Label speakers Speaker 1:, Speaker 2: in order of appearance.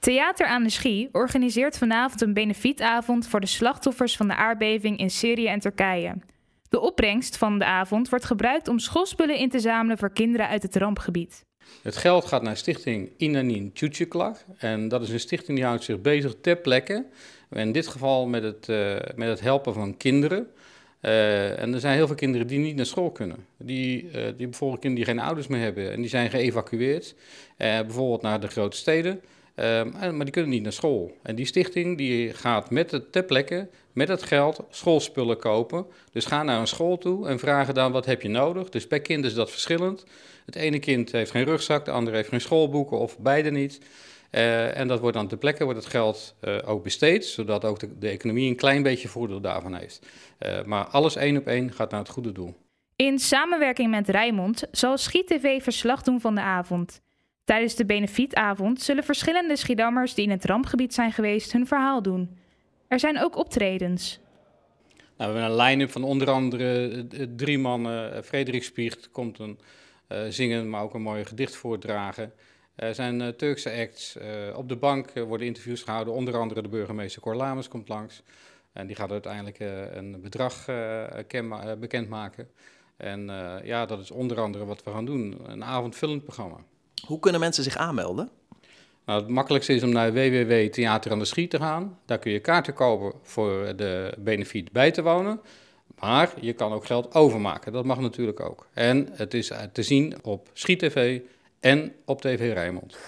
Speaker 1: Theater aan de Schie organiseert vanavond een benefietavond voor de slachtoffers van de aardbeving in Syrië en Turkije. De opbrengst van de avond wordt gebruikt om schoolspullen in te zamelen voor kinderen uit het rampgebied.
Speaker 2: Het geld gaat naar stichting Inanin Tjutjeklak. En dat is een stichting die houdt zich bezig ter plekke. In dit geval met het, eh, met het helpen van kinderen. Eh, en er zijn heel veel kinderen die niet naar school kunnen. Die, uh, die bijvoorbeeld kinderen die geen ouders meer hebben en die zijn geëvacueerd. bijvoorbeeld naar de grote steden. Ehm, maar die kunnen niet naar school. En die stichting die gaat met het ter plekke, met het geld, schoolspullen kopen. Dus ga naar een school toe en vragen dan wat heb je nodig. Dus per kind is dat verschillend. Het ene kind heeft geen rugzak, de andere heeft geen schoolboeken of beide niet. Eh, en dat wordt dan ter plekke, wordt het geld eh, ook besteed, zodat ook de, economie een klein beetje voordeel daarvan heeft. Eh, maar alles één op één gaat naar het goede doel.
Speaker 1: In samenwerking met Rijmond zal TV verslag doen van de avond. Tijdens de benefietavond zullen verschillende Schiedammers die in het rampgebied zijn geweest hun verhaal doen. Er zijn ook optredens.
Speaker 2: Nou, we hebben een line-up van onder andere eh, eh, drie mannen. Eh, Frederik Spiert komt een zingen, maar ook een mooi gedicht voordragen. Er zijn Turkse acts. op de bank worden interviews gehouden. Onder andere de burgemeester Corlamus komt langs. En die gaat uiteindelijk een bedrag bekendmaken. En ja, dat is onder andere wat we gaan doen. Een avondvullend programma. Hoe kunnen mensen zich aanmelden? Nou, het makkelijkste is om naar www aan de Schiet te gaan. Daar kun je kaarten kopen voor de benefiet bij te wonen. Maar je kan ook geld overmaken, dat mag natuurlijk ook. En het is eh, te zien op Schiet TV en op TV Rijnmond.